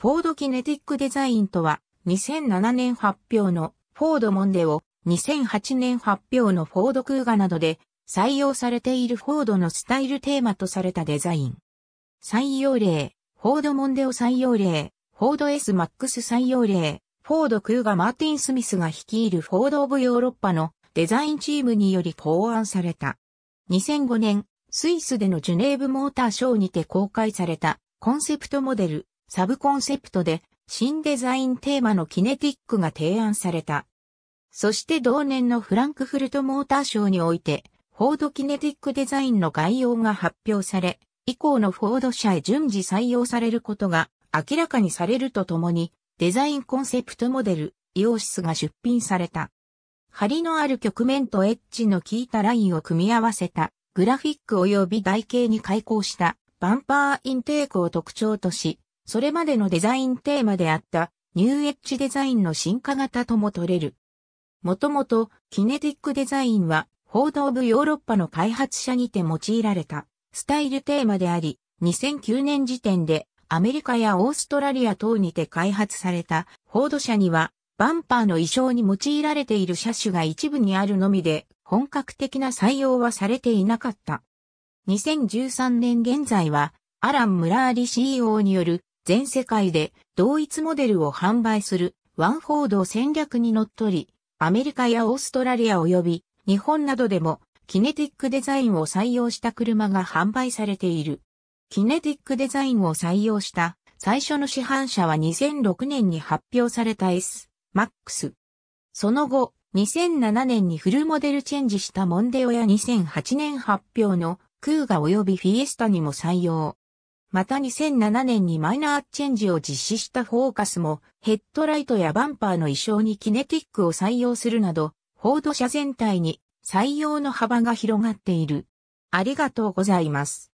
フォードキネティックデザインとは、2007年発表のフォードモンデオ、2008年発表のフォードクーガなどで採用されているフォードのスタイルテーマとされたデザイン。採用例、フォードモンデオ採用例、フォード S マックス採用例、フォードクーガマーティン・スミスが率いるフォード・オブ・ヨーロッパのデザインチームにより考案された。2005年、スイスでのジュネーブモーターショーにて公開されたコンセプトモデル、サブコンセプトで新デザインテーマのキネティックが提案された。そして同年のフランクフルトモーターショーにおいて、フォードキネティックデザインの概要が発表され、以降のフォード社へ順次採用されることが明らかにされるとともに、デザインコンセプトモデル、イオシスが出品された。針のある局面とエッジの効いたラインを組み合わせた、グラフィック及び台形に開口した、バンパーインテークを特徴とし、それまでのデザインテーマであったニューエッジデザインの進化型とも取れる。もともとキネティックデザインは報道部ヨーロッパの開発者にて用いられたスタイルテーマであり、2009年時点でアメリカやオーストラリア等にて開発された報道社にはバンパーの衣装に用いられている車種が一部にあるのみで本格的な採用はされていなかった。2013年現在はアラン・ムラーリ CEO による全世界で同一モデルを販売するワンフォード戦略にのっとり、アメリカやオーストラリア及び日本などでもキネティックデザインを採用した車が販売されている。キネティックデザインを採用した最初の市販車は2006年に発表された S、MAX。その後、2007年にフルモデルチェンジしたモンデオや2008年発表のクーガ及びフィエスタにも採用。また2007年にマイナーチェンジを実施したフォーカスも、ヘッドライトやバンパーの衣装にキネティックを採用するなど、フォード車全体に採用の幅が広がっている。ありがとうございます。